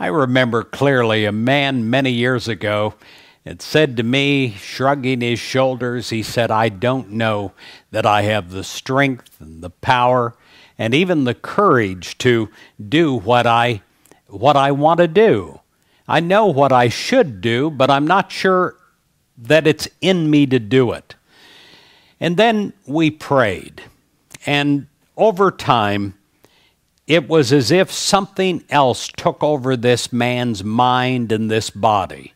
I remember clearly a man many years ago had said to me, shrugging his shoulders, he said, I don't know that I have the strength and the power and even the courage to do what I, what I want to do. I know what I should do, but I'm not sure that it's in me to do it. And then we prayed. And over time, it was as if something else took over this man's mind and this body.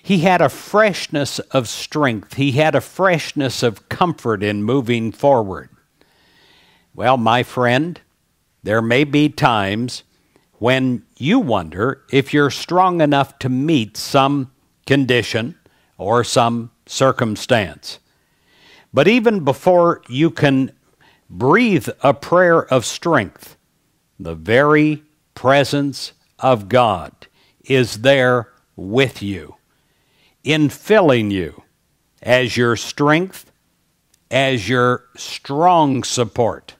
He had a freshness of strength, he had a freshness of comfort in moving forward. Well, my friend, there may be times when you wonder if you're strong enough to meet some condition or some circumstance. But even before you can breathe a prayer of strength, the very presence of God is there with you, infilling you as your strength, as your strong support,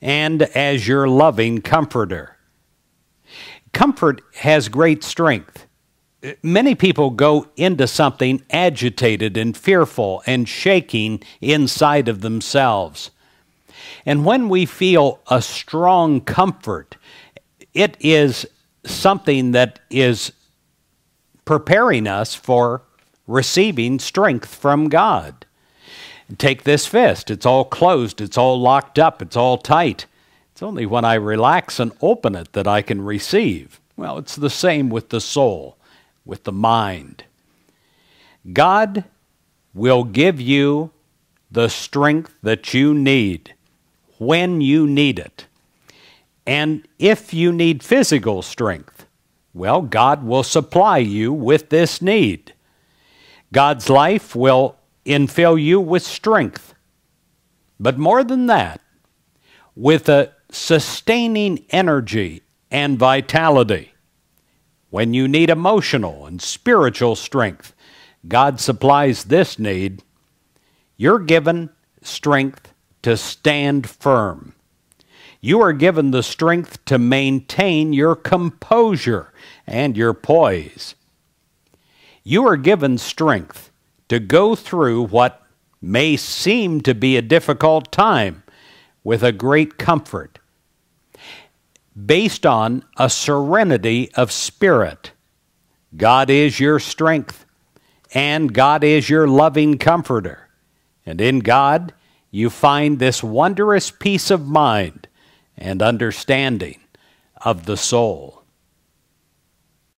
and as your loving comforter. Comfort has great strength. Many people go into something agitated and fearful and shaking inside of themselves. And when we feel a strong comfort, it is something that is preparing us for receiving strength from God. Take this fist, it's all closed, it's all locked up, it's all tight. It's only when I relax and open it that I can receive. Well, it's the same with the soul, with the mind. God will give you the strength that you need when you need it. And if you need physical strength, well, God will supply you with this need. God's life will infill you with strength. But more than that, with a sustaining energy and vitality. When you need emotional and spiritual strength, God supplies this need. You're given strength to stand firm. You are given the strength to maintain your composure and your poise. You are given strength to go through what may seem to be a difficult time with a great comfort, based on a serenity of spirit. God is your strength, and God is your loving comforter. And in God, you find this wondrous peace of mind and understanding of the soul.